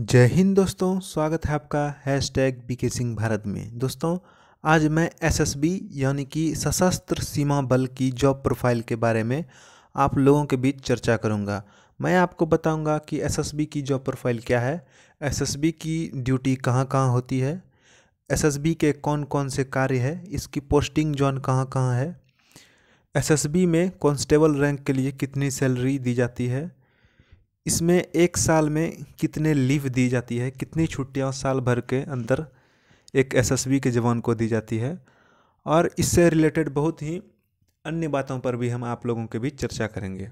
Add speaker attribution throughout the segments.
Speaker 1: जय हिंद दोस्तों स्वागत है आपका हैश टैग बी के सिंह भारत में दोस्तों आज मैं एसएसबी यानी कि सशस्त्र सीमा बल की जॉब प्रोफाइल के बारे में आप लोगों के बीच चर्चा करूंगा मैं आपको बताऊंगा कि एसएसबी की जॉब प्रोफाइल क्या है एसएसबी की ड्यूटी कहां कहां होती है एसएसबी के कौन कौन से कार्य है इसकी पोस्टिंग जोन कहाँ कहाँ है एस में कॉन्स्टेबल रैंक के लिए कितनी सैलरी दी जाती है इसमें एक साल में कितने लीव दी जाती है कितनी छुट्टियाँ साल भर के अंदर एक एसएसबी के जवान को दी जाती है और इससे रिलेटेड बहुत ही अन्य बातों पर भी हम आप लोगों के बीच चर्चा करेंगे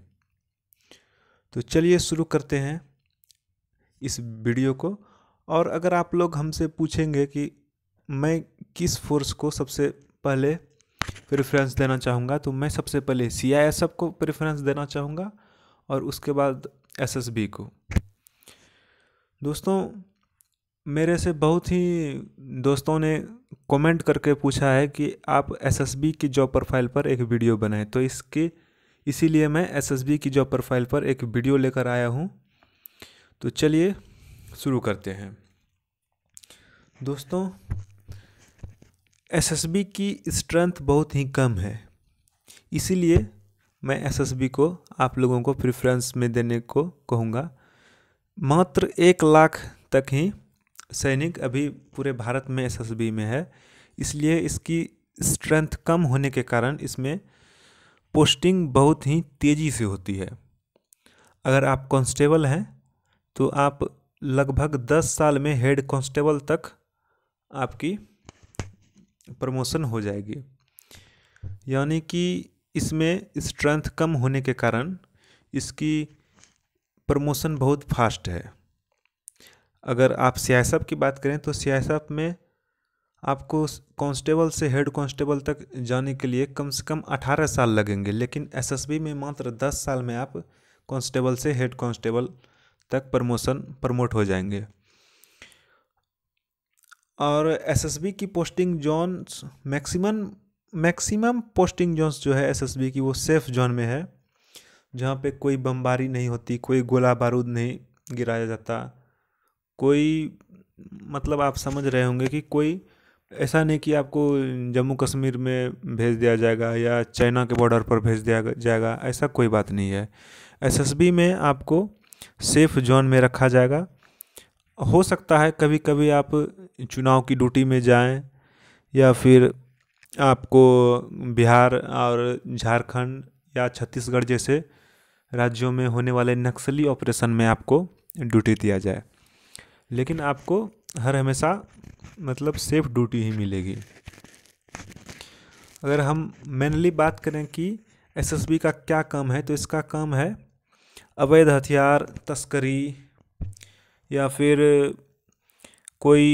Speaker 1: तो चलिए शुरू करते हैं इस वीडियो को और अगर आप लोग हमसे पूछेंगे कि मैं किस फोर्स को सबसे पहले प्रेफरेंस देना चाहूँगा तो मैं सबसे पहले सी आई एस एफ को प्रेफरेंस देना चाहूँगा और उसके बाद एसएसबी को दोस्तों मेरे से बहुत ही दोस्तों ने कमेंट करके पूछा है कि आप एसएसबी की जॉब प्रोफाइल पर एक वीडियो बनाएं तो इसके इसीलिए मैं एसएसबी की जॉब प्रोफाइल पर एक वीडियो लेकर आया हूँ तो चलिए शुरू करते हैं दोस्तों एसएसबी की स्ट्रेंथ बहुत ही कम है इसीलिए मैं एसएसबी को आप लोगों को प्रेफरेंस में देने को कहूँगा मात्र एक लाख तक ही सैनिक अभी पूरे भारत में एसएसबी में है इसलिए इसकी स्ट्रेंथ कम होने के कारण इसमें पोस्टिंग बहुत ही तेज़ी से होती है अगर आप कांस्टेबल हैं तो आप लगभग दस साल में हेड कांस्टेबल तक आपकी प्रमोशन हो जाएगी यानी कि इसमें स्ट्रेंथ कम होने के कारण इसकी प्रमोशन बहुत फास्ट है अगर आप सियासत की बात करें तो सियासप में आपको कांस्टेबल से हेड कांस्टेबल तक जाने के लिए कम से कम अठारह साल लगेंगे लेकिन एसएसबी में मात्र दस साल में आप कांस्टेबल से हेड कांस्टेबल तक प्रमोशन प्रमोट हो जाएंगे और एसएसबी की posting zones maximum maximum posting zones जो है एसएसबी की वो सेफ जोन में है जहाँ पे कोई बमबारी नहीं होती कोई गोला बारूद नहीं गिराया जाता कोई मतलब आप समझ रहे होंगे कि कोई ऐसा नहीं कि आपको जम्मू कश्मीर में भेज दिया जाएगा या चाइना के बॉर्डर पर भेज दिया जाएगा ऐसा कोई बात नहीं है एसएसबी में आपको सेफ जोन में रखा जाएगा हो सकता है कभी कभी आप चुनाव की ड्यूटी में जाएं या फिर आपको बिहार और झारखंड या छत्तीसगढ़ जैसे राज्यों में होने वाले नक्सली ऑपरेशन में आपको ड्यूटी दिया जाए लेकिन आपको हर हमेशा मतलब सेफ ड्यूटी ही मिलेगी अगर हम मेनली बात करें कि एसएसबी का क्या काम है तो इसका काम है अवैध हथियार तस्करी या फिर कोई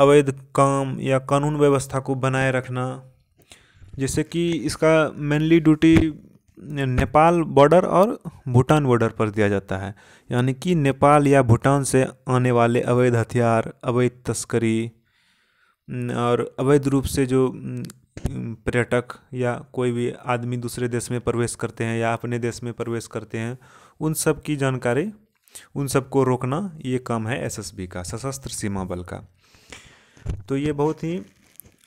Speaker 1: अवैध काम या कानून व्यवस्था को बनाए रखना जैसे कि इसका मेनली ड्यूटी नेपाल बॉर्डर और भूटान बॉर्डर पर दिया जाता है यानी कि नेपाल या भूटान से आने वाले अवैध हथियार अवैध तस्करी और अवैध रूप से जो पर्यटक या कोई भी आदमी दूसरे देश में प्रवेश करते हैं या अपने देश में प्रवेश करते हैं उन सब की जानकारी उन सबको रोकना ये काम है एसएसबी का सशस्त्र सीमा बल का तो ये बहुत ही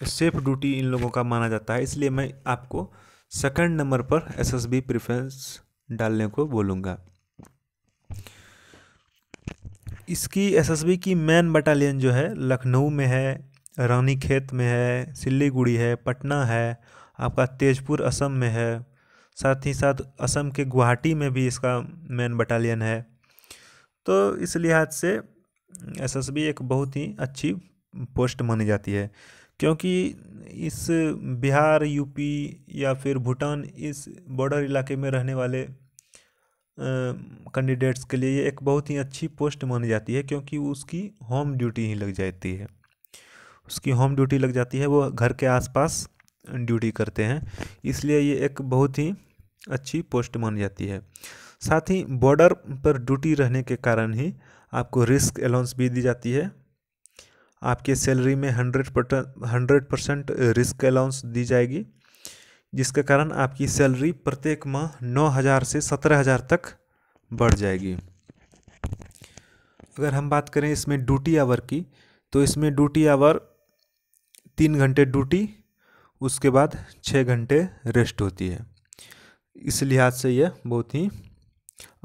Speaker 1: सेफ ड्यूटी इन लोगों का माना जाता है इसलिए मैं आपको सेकंड नंबर पर एसएसबी प्रेफरेंस डालने को बोलूँगा इसकी एसएसबी की मैन बटालियन जो है लखनऊ में है रानी खेत में है सिल्लीगुड़ी है पटना है आपका तेजपुर असम में है साथ ही साथ असम के गुवाहाटी में भी इसका मैन बटालियन है तो इस लिहाज से एसएसबी एक बहुत ही अच्छी पोस्ट मानी जाती है क्योंकि इस बिहार यूपी या फिर भूटान इस बॉर्डर इलाके में रहने वाले कैंडिडेट्स के लिए ये एक बहुत ही अच्छी पोस्ट मानी जाती है क्योंकि उसकी होम ड्यूटी ही लग जाती है उसकी होम ड्यूटी लग जाती है वो घर के आसपास ड्यूटी करते हैं इसलिए ये एक बहुत ही अच्छी पोस्ट मानी जाती है साथ ही बॉर्डर पर ड्यूटी रहने के कारण ही आपको रिस्क अलाउंस भी दी जाती है आपके सैलरी में hundred percent hundred percent risk allowance दी जाएगी जिसके कारण आपकी सैलरी प्रत्येक माह नौ हज़ार से सत्रह हज़ार तक बढ़ जाएगी अगर हम बात करें इसमें ड्यूटी आवर की तो इसमें ड्यूटी आवर तीन घंटे ड्यूटी उसके बाद छः घंटे रेस्ट होती है इस लिहाज से यह बहुत ही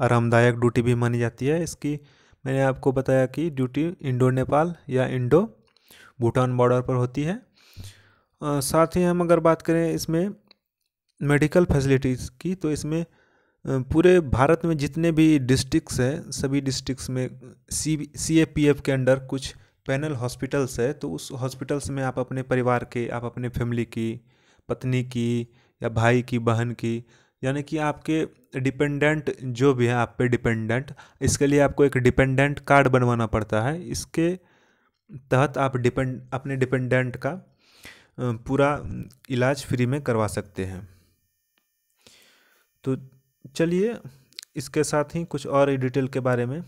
Speaker 1: आरामदायक ड्यूटी भी मानी जाती है इसकी मैंने आपको बताया कि ड्यूटी इंडो नेपाल या इंडो भूटान बॉर्डर पर होती है आ, साथ ही हम अगर बात करें इसमें मेडिकल फैसिलिटीज़ की तो इसमें पूरे भारत में जितने भी डिस्ट्रिक्स हैं सभी डिस्ट्रिक्स में C C A P F के अंडर कुछ पैनल हॉस्पिटल्स है तो उस हॉस्पिटल्स में आप अपने परिवार के आप अपने फैमिली की पत्नी की या भाई की बहन की यानी कि आपके डिपेंडेंट जो भी है आप पे डिपेंडेंट इसके लिए आपको एक डिपेंडेंट कार्ड बनवाना पड़ता है इसके तहत आप डिपेंड अपने डिपेंडेंट का पूरा इलाज फ्री में करवा सकते हैं तो चलिए इसके साथ ही कुछ और डिटेल के बारे में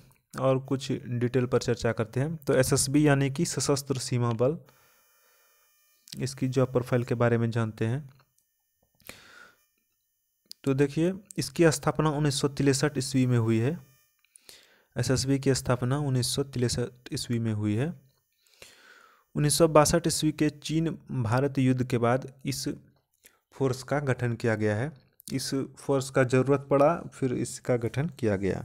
Speaker 1: और कुछ डिटेल पर चर्चा करते हैं तो एसएसबी यानी कि सशस्त्र सीमा बल इसकी जॉब प्रोफाइल के बारे में जानते हैं तो देखिए इसकी स्थापना उन्नीस सौ तिरसठ ईस्वी में हुई है एसएसबी की स्थापना उन्नीस सौ तिरसठ ईस्वी में हुई है उन्नीस सौ बासठ ईस्वी के चीन भारत युद्ध के बाद इस फोर्स का गठन किया गया है इस फोर्स का ज़रूरत पड़ा फिर इसका गठन किया गया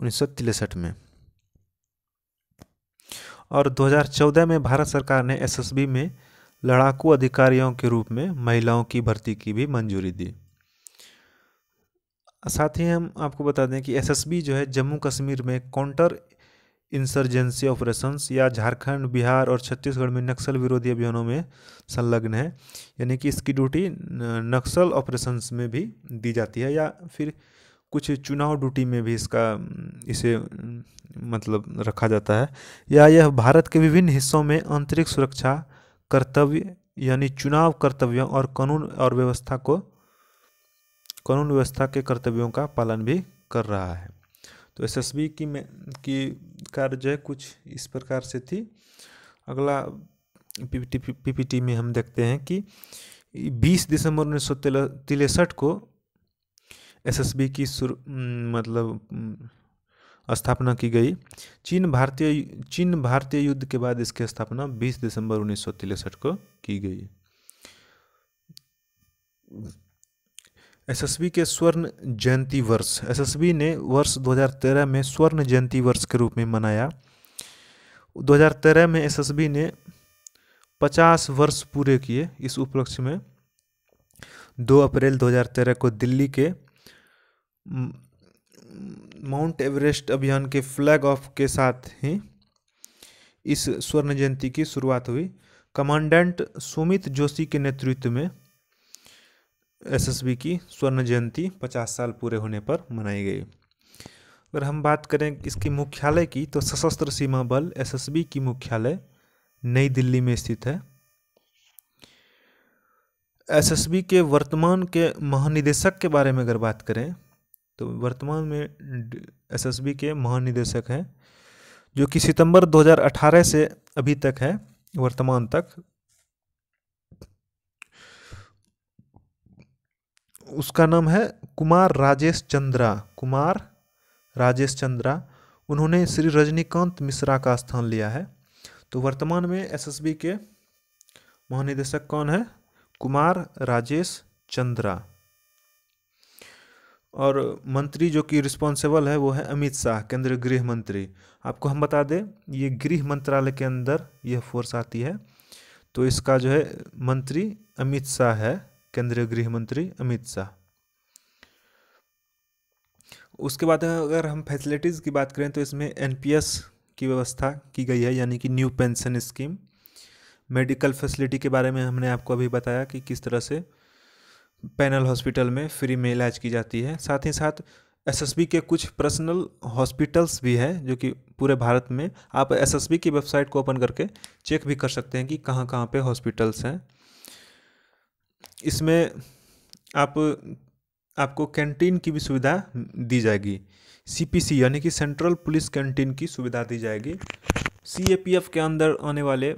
Speaker 1: उन्नीस सौ में और 2014 में भारत सरकार ने एसएसबी में लड़ाकू अधिकारियों के रूप में महिलाओं की भर्ती की भी मंजूरी दी साथ ही हम आपको बता दें कि एसएसबी जो है जम्मू कश्मीर में काउंटर इंसर्जेंसी ऑपरेशंस या झारखंड बिहार और छत्तीसगढ़ में नक्सल विरोधी अभियानों में संलग्न है यानी कि इसकी ड्यूटी नक्सल ऑपरेशंस में भी दी जाती है या फिर कुछ चुनाव ड्यूटी में भी इसका इसे मतलब रखा जाता है या यह भारत के विभिन्न हिस्सों में आंतरिक सुरक्षा कर्तव्य यानी चुनाव कर्तव्यों और कानून और व्यवस्था को कानून व्यवस्था के कर्तव्यों का पालन भी कर रहा है तो एसएसबी की में की कार्य कुछ इस प्रकार से थी अगला पीपीटी पीपीटी में हम देखते हैं कि 20 दिसंबर उन्नीस सौ तिरसठ को एसएसबी की शुरू मतलब स्थापना की गई चीन भारतीय चीन भारतीय युद्ध के बाद इसकी स्थापना 20 दिसंबर उन्नीस सौ को की गई एसएसबी के स्वर्ण जयंती वर्ष एसएसबी ने वर्ष 2013 में स्वर्ण जयंती वर्ष के रूप में मनाया 2013 में एसएसबी ने 50 वर्ष पूरे किए इस उपलक्ष्य में 2 अप्रैल 2013 को दिल्ली के माउंट एवरेस्ट अभियान के फ्लैग ऑफ के साथ ही इस स्वर्ण जयंती की शुरुआत हुई कमांडेंट सुमित जोशी के नेतृत्व में एसएसबी की स्वर्ण जयंती पचास साल पूरे होने पर मनाई गई अगर हम बात करें इसकी मुख्यालय की तो सशस्त्र सीमा बल एसएसबी की मुख्यालय नई दिल्ली में स्थित है एसएसबी के वर्तमान के महानिदेशक के बारे में अगर बात करें तो वर्तमान में एसएसबी के महानिदेशक हैं जो कि सितंबर 2018 से अभी तक है वर्तमान तक उसका नाम है कुमार राजेश चंद्रा कुमार राजेश चंद्रा उन्होंने श्री रजनीकांत मिश्रा का स्थान लिया है तो वर्तमान में एसएसबी के महानिदेशक कौन है कुमार राजेश चंद्रा और मंत्री जो कि रिस्पॉन्सिबल है वो है अमित शाह केंद्रीय गृह मंत्री आपको हम बता दें ये गृह मंत्रालय के अंदर यह फोर्स आती है तो इसका जो है मंत्री अमित शाह है केंद्रीय गृह मंत्री अमित शाह उसके बाद अगर हम फैसिलिटीज़ की बात करें तो इसमें एनपीएस की व्यवस्था की गई है यानी कि new pension scheme medical facility के बारे में हमने आपको अभी बताया कि किस तरह से पैनल हॉस्पिटल में फ्री में इलाज की जाती है साथ ही साथ एसएसबी के कुछ पर्सनल हॉस्पिटल्स भी हैं जो कि पूरे भारत में आप एसएसबी की वेबसाइट को ओपन करके चेक भी कर सकते हैं कि कहाँ कहाँ पे हॉस्पिटल्स हैं इसमें आप आपको कैंटीन की भी सुविधा दी जाएगी सीपीसी यानी कि सेंट्रल पुलिस कैंटीन की सुविधा दी जाएगी सीएपीएफ के अंदर आने वाले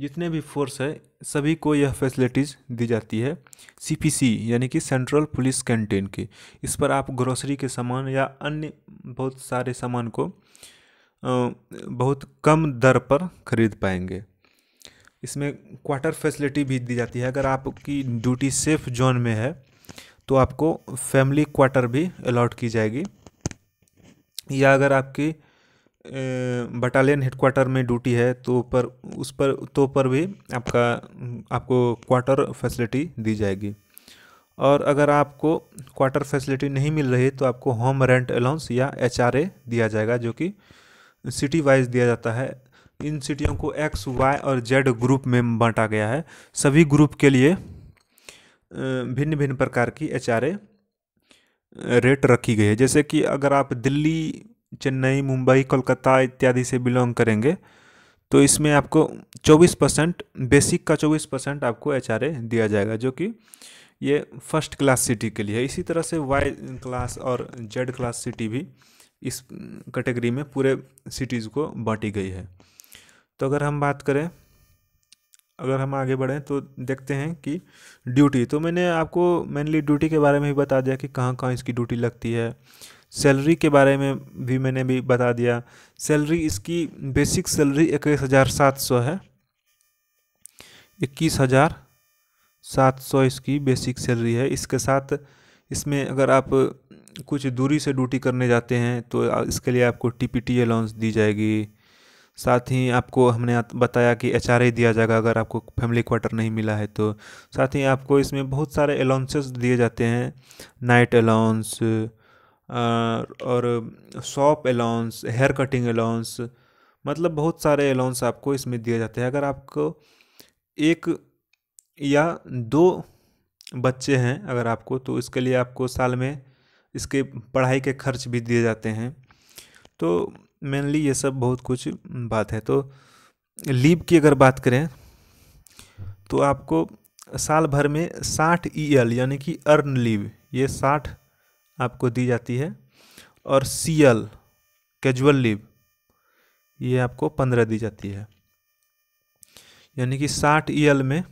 Speaker 1: जितने भी फोर्स है सभी को यह फैसिलिटीज़ दी जाती है सीपीसी यानी कि सेंट्रल पुलिस कैंटीन की इस पर आप ग्रोसरी के सामान या अन्य बहुत सारे सामान को बहुत कम दर पर खरीद पाएंगे इसमें क्वार्टर फैसिलिटी भी दी जाती है अगर आपकी ड्यूटी सेफ जोन में है तो आपको फैमिली क्वार्टर भी अलाट की जाएगी या अगर आपकी बटालियन हेडक्वार्टर में ड्यूटी है तो पर उस पर तो पर भी आपका आपको क्वार्टर फैसिलिटी दी जाएगी और अगर आपको क्वार्टर फैसिलिटी नहीं मिल रही तो आपको होम रेंट अलाउंस या एच दिया जाएगा जो कि सिटी वाइज दिया जाता है इन सिटियों को एक्स वाई और जेड ग्रुप में बांटा गया है सभी ग्रुप के लिए भिन्न भिन्न प्रकार की एच रेट रखी गई है जैसे कि अगर आप दिल्ली चेन्नई मुंबई कोलकाता इत्यादि से बिलोंग करेंगे तो इसमें आपको 24 परसेंट बेसिक का 24 परसेंट आपको एच दिया जाएगा जो कि ये फर्स्ट क्लास सिटी के लिए है इसी तरह से वाई क्लास और जेड क्लास सिटी भी इस कैटेगरी में पूरे सिटीज़ को बांटी गई है तो अगर हम बात करें अगर हम आगे बढ़ें तो देखते हैं कि ड्यूटी तो मैंने आपको मेनली ड्यूटी के बारे में भी बता दिया कि कहाँ कहाँ इसकी ड्यूटी लगती है सैलरी के बारे में भी मैंने भी बता दिया सैलरी इसकी बेसिक सैलरी इक्कीस हज़ार सात सौ है इक्कीस हज़ार सात सौ इसकी बेसिक सैलरी है इसके साथ इसमें अगर आप कुछ दूरी से ड्यूटी करने जाते हैं तो इसके लिए आपको टी पी टी अलाउंस दी जाएगी साथ ही आपको हमने बताया कि एच दिया जाएगा अगर आपको फैमिली क्वार्टर नहीं मिला है तो साथ ही आपको इसमें बहुत सारे अलाउंसेस दिए जाते हैं नाइट अलाउंस और shop allowance hair cutting allowance मतलब बहुत सारे अलाउंस आपको इसमें दिए जाते हैं अगर आपको एक या दो बच्चे हैं अगर आपको तो इसके लिए आपको साल में इसके पढ़ाई के खर्च भी दिए जाते हैं तो मेनली ये सब बहुत कुछ बात है तो लीव की अगर बात करें तो आपको साल भर में साठ ई e एल यानी कि अर्न लीव ये साठ आपको दी जाती है और सी एल कैजुअल लीव ये आपको पंद्रह दी जाती है यानी कि साठ ई e एल में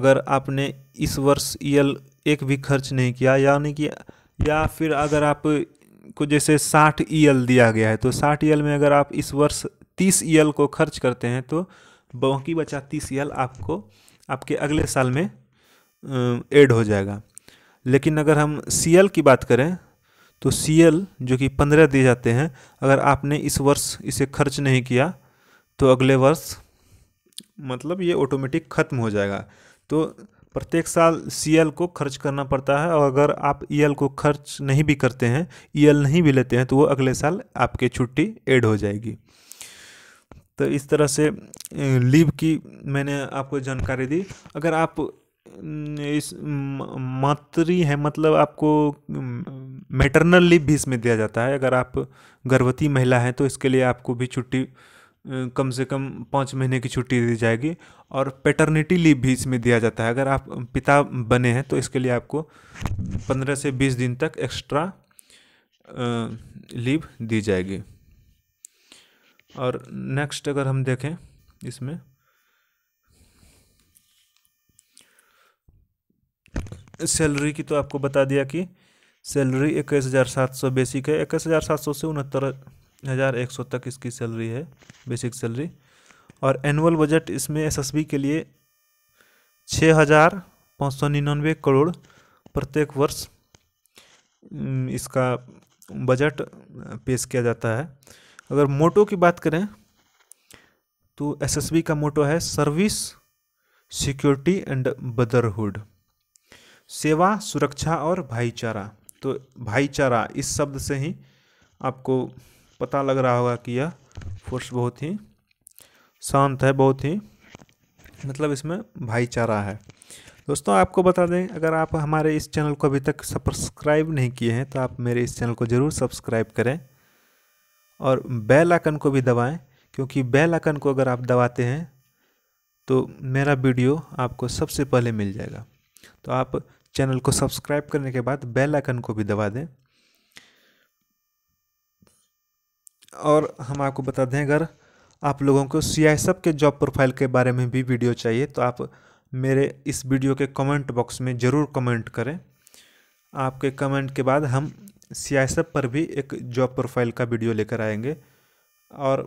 Speaker 1: अगर आपने इस वर्ष ई e एल एक भी खर्च नहीं किया यानी कि या फिर अगर आप को जैसे साठ ई e दिया गया है तो साठ ई e में अगर आप इस वर्ष तीस ई e को खर्च करते हैं तो बाकी बचा तीस ई आपको आपके अगले साल में एड हो जाएगा लेकिन अगर हम सी की बात करें तो सी जो कि पंद्रह दिए जाते हैं अगर आपने इस वर्ष इसे खर्च नहीं किया तो अगले वर्ष मतलब ये ऑटोमेटिक ख़त्म हो जाएगा तो प्रत्येक साल सी को खर्च करना पड़ता है और अगर आप ई e को खर्च नहीं भी करते हैं ई e नहीं भी लेते हैं तो वो अगले साल आपकी छुट्टी एड हो जाएगी तो इस तरह से लीव की मैंने आपको जानकारी दी अगर आप इस मातृ है मतलब आपको मेटरनल लीव भी इसमें दिया जाता है अगर आप गर्भवती महिला हैं तो इसके लिए आपको भी छुट्टी कम से कम पाँच महीने की छुट्टी दी जाएगी और पेटर्निटी लीव भी इसमें दिया जाता है अगर आप पिता बने हैं तो इसके लिए आपको पंद्रह से बीस दिन तक एक्स्ट्रा लीव दी जाएगी और नेक्स्ट अगर हम देखें इसमें सैलरी की तो आपको बता दिया कि सैलरी इक्कीस हज़ार सात सौ बेसिक है इक्कीस हज़ार सात सौ से उनहत्तर हज़ार एक सौ तक इसकी सैलरी है बेसिक सैलरी और एनुअल बजट इसमें एसएसबी के लिए छः हज़ार पाँच सौ निन्यानवे करोड़ प्रत्येक वर्ष इसका बजट पेश किया जाता है अगर मोटो की बात करें तो एसएसबी का मोटो है सर्विस सिक्योरिटी एंड ब्रदरहुड सेवा सुरक्षा और भाईचारा तो भाईचारा इस शब्द से ही आपको पता लग रहा होगा कि यह फोर्स बहुत ही शांत है बहुत ही मतलब इसमें भाईचारा है दोस्तों आपको बता दें अगर आप हमारे इस चैनल को अभी तक सब्सक्राइब नहीं किए हैं तो आप मेरे इस चैनल को ज़रूर सब्सक्राइब करें और बेल आइकन को भी दबाएं क्योंकि बेल आइकन को अगर आप दबाते हैं तो मेरा वीडियो आपको सबसे पहले मिल जाएगा तो आप चैनल को सब्सक्राइब करने के बाद बेल आइकन को भी दबा दें और हम आपको बता दें अगर आप लोगों को सी के जॉब प्रोफाइल के बारे में भी वीडियो चाहिए तो आप मेरे इस वीडियो के कमेंट बॉक्स में ज़रूर कमेंट करें आपके कमेंट के बाद हम सियासत पर भी एक जॉब प्रोफाइल का वीडियो लेकर आएंगे और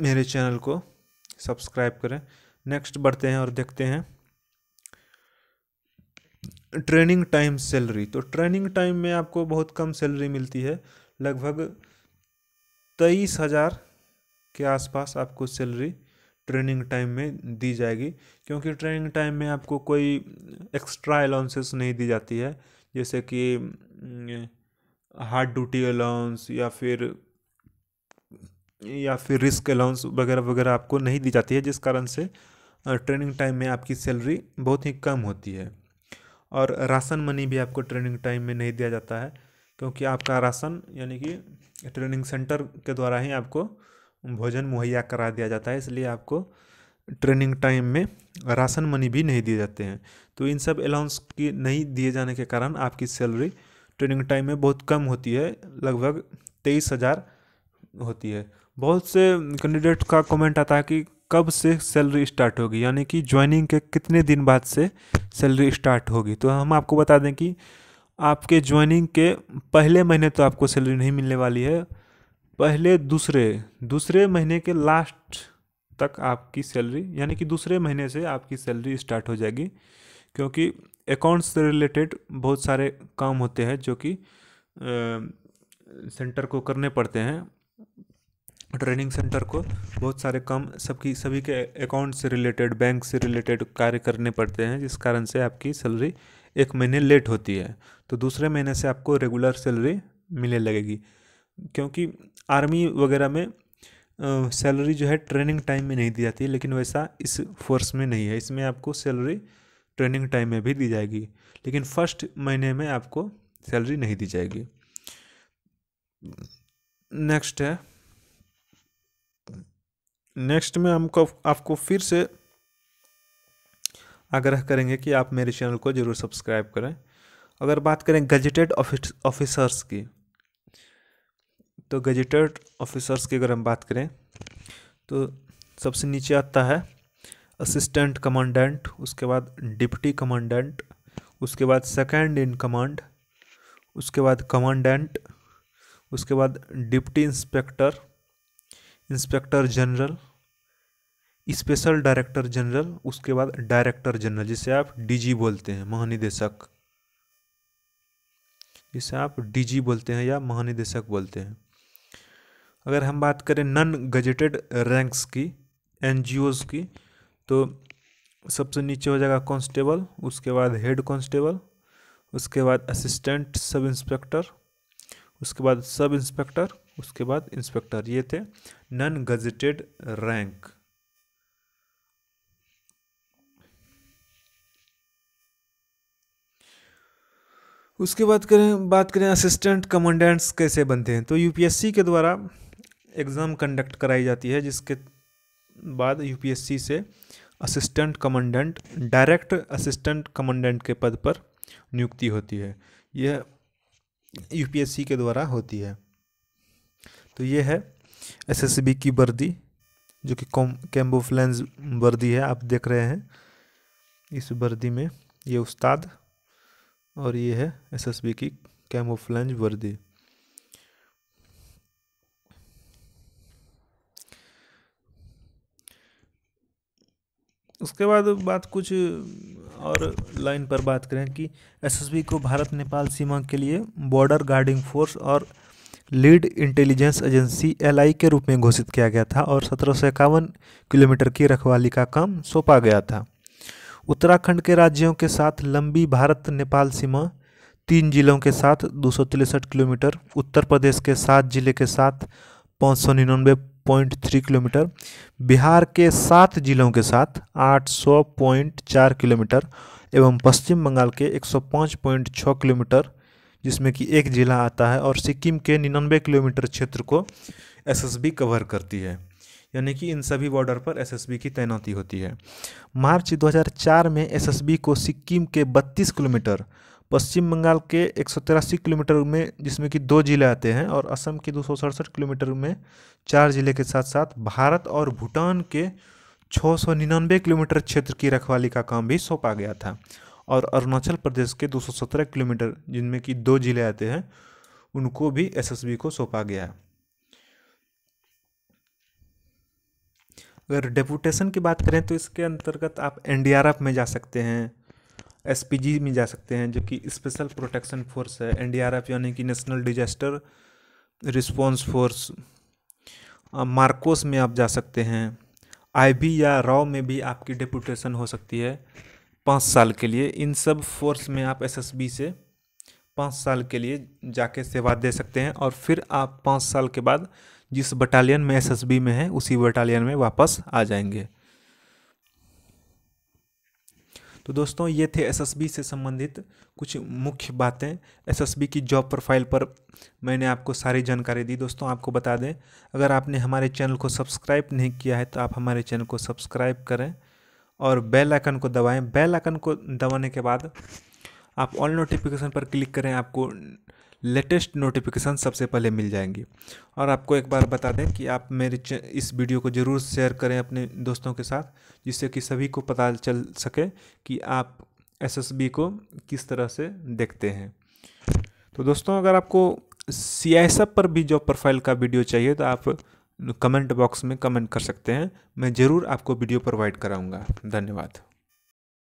Speaker 1: मेरे चैनल को सब्सक्राइब करें नेक्स्ट बढ़ते हैं और देखते हैं ट्रेनिंग टाइम सैलरी तो ट्रेनिंग टाइम में आपको बहुत कम सैलरी मिलती है लगभग तेईस हज़ार के आसपास आपको सैलरी ट्रेनिंग टाइम में दी जाएगी क्योंकि ट्रेनिंग टाइम में आपको कोई एक्स्ट्रा अलाउंसेस नहीं दी जाती है जैसे कि हार्ड ड्यूटी अलाउंस या फिर या फिर रिस्क अलाउंस वगैरह वगैरह आपको नहीं दी जाती है जिस कारण से ट्रेनिंग टाइम में आपकी सैलरी बहुत ही कम होती है और राशन मनी भी आपको ट्रेनिंग टाइम में नहीं दिया जाता है क्योंकि आपका राशन यानी कि ट्रेनिंग सेंटर के द्वारा ही आपको भोजन मुहैया करा दिया जाता है इसलिए आपको ट्रेनिंग टाइम में राशन मनी भी नहीं दिए जाते हैं तो इन सब अलाउंस की नहीं दिए जाने के कारण आपकी सैलरी ट्रेनिंग टाइम में बहुत कम होती है लगभग तेईस हज़ार होती है बहुत से कैंडिडेट का कमेंट आता है कि कब से सैलरी स्टार्ट होगी यानी कि ज्वाइनिंग के कितने दिन बाद से सैलरी स्टार्ट होगी तो हम आपको बता दें कि आपके ज्वाइनिंग के पहले महीने तो आपको सैलरी नहीं मिलने वाली है पहले दूसरे दूसरे महीने के लास्ट तक आपकी सैलरी यानी कि दूसरे महीने से आपकी सैलरी स्टार्ट हो जाएगी क्योंकि अकाउंट्स से रिलेटेड बहुत सारे काम होते हैं जो कि सेंटर को करने पड़ते हैं ट्रेनिंग सेंटर को बहुत सारे काम सबकी सभी के अकाउंट से रिलेटेड बैंक से रिलेटेड कार्य करने पड़ते हैं जिस कारण से आपकी सैलरी एक महीने लेट होती है तो दूसरे महीने से आपको रेगुलर सैलरी मिलने लगेगी क्योंकि आर्मी वगैरह में सैलरी जो है ट्रेनिंग टाइम में नहीं दी जाती लेकिन वैसा इस फोर्स में नहीं है इसमें आपको सैलरी ट्रेनिंग टाइम में भी दी जाएगी लेकिन फर्स्ट महीने में आपको सैलरी नहीं दी जाएगी नेक्स्ट है नेक्स्ट में हमको आपको फिर से आग्रह करेंगे कि आप मेरे चैनल को ज़रूर सब्सक्राइब करें अगर बात करें गजटेड ऑफिसर्स की तो गजटेड ऑफिसर्स की अगर हम बात करें तो सबसे नीचे आता है असिस्टेंट कमांडेंट उसके बाद डिप्टी कमांडेंट उसके बाद सेकेंड इन कमांड उसके बाद कमांडेंट उसके बाद deputy inspector inspector general special director general उसके बाद डायरेक्टर जनरल जिसे आप डीजी बोलते हैं महानिदेशक इसे आप डीजी बोलते हैं या महानिदेशक बोलते हैं अगर हम बात करें नन गजेटेड रैंक्स की एन की तो सबसे नीचे हो जाएगा कांस्टेबल उसके बाद हेड कांस्टेबल उसके बाद असिस्टेंट सब इंस्पेक्टर उसके बाद सब इंस्पेक्टर उसके बाद इंस्पेक्टर ये थे नन गजेटेड रैंक उसके बाद करें बात करें असिस्टेंट कमांडेंट्स कैसे बनते हैं तो यूपीएससी के द्वारा एग्ज़ाम कंडक्ट कराई जाती है जिसके बाद यूपीएससी से assistant commandant direct assistant commandant के पद पर नियुक्ति होती है यह यूपीएससी के द्वारा होती है तो ये है एसएसबी की वर्दी जो कि कैम्बोफ्लेंस वर्दी है आप देख रहे हैं इस वर्दी में ये उस्ताद और ये है एसएसबी की कैमोफ्लेंज वर्दी उसके बाद बात कुछ और लाइन पर बात करें कि एसएसबी को भारत नेपाल सीमा के लिए बॉर्डर गार्डिंग फोर्स और लीड इंटेलिजेंस एजेंसी एलआई के रूप में घोषित किया गया था और सत्रह किलोमीटर की रखवाली का काम सौंपा गया था उत्तराखंड के राज्यों के साथ लंबी भारत नेपाल सीमा तीन जिलों के साथ दो किलोमीटर उत्तर प्रदेश के सात जिले के साथ पाँच सौ निन्यानवे पॉइंट थ्री किलोमीटर बिहार के सात जिलों के साथ आठ सौ पॉइंट चार किलोमीटर एवं पश्चिम बंगाल के एक सौ पाँच पॉइंट छः किलोमीटर जिसमें कि एक ज़िला आता है और सिक्किम के निन्यानवे किलोमीटर क्षेत्र को एसएसबी कवर करती है यानी कि इन सभी बॉर्डर पर एसएसबी की तैनाती होती है मार्च 2004 में एसएसबी को सिक्किम के 32 किलोमीटर पश्चिम बंगाल के एक किलोमीटर में जिसमें कि दो जिले आते हैं और असम के दो किलोमीटर में चार जिले के साथ साथ भारत और भूटान के छः किलोमीटर क्षेत्र की रखवाली का काम भी सौंपा गया था और अरुणाचल प्रदेश के 217 किलोमीटर जिनमें कि दो जिले आते हैं उनको भी एसएसबी को सौंपा गया है अगर डेपुटेशन की बात करें तो इसके अंतर्गत आप एन में जा सकते हैं एस में जा सकते हैं जो कि स्पेशल प्रोटेक्शन फोर्स है एन यानी कि national disaster response force MARCOS में आप जा सकते हैं आईबी या रॉ में भी आपकी डेपुटेशन हो सकती है पाँच साल के लिए इन सब फोर्स में आप एसएसबी से पाँच साल के लिए जाके सेवा दे सकते हैं और फिर आप पाँच साल के बाद जिस बटालियन में एसएसबी में है उसी बटालियन में वापस आ जाएंगे तो दोस्तों ये थे एसएसबी से संबंधित कुछ मुख्य बातें एसएसबी की जॉब प्रोफाइल पर मैंने आपको सारी जानकारी दी दोस्तों आपको बता दें अगर आपने हमारे चैनल को सब्सक्राइब नहीं किया है तो आप हमारे चैनल को सब्सक्राइब करें और बेल आइकन को दबाएं बेल आइकन को दबाने के बाद आप ऑल नोटिफिकेशन पर क्लिक करें आपको लेटेस्ट नोटिफिकेशन सबसे पहले मिल जाएंगी और आपको एक बार बता दें कि आप मेरे इस वीडियो को ज़रूर शेयर करें अपने दोस्तों के साथ जिससे कि सभी को पता चल सके कि आप एस को किस तरह से देखते हैं तो दोस्तों अगर आपको सी पर भी जॉब प्रोफाइल का वीडियो चाहिए तो आप कमेंट बॉक्स में कमेंट कर सकते हैं मैं ज़रूर आपको वीडियो प्रोवाइड कराऊंगा धन्यवाद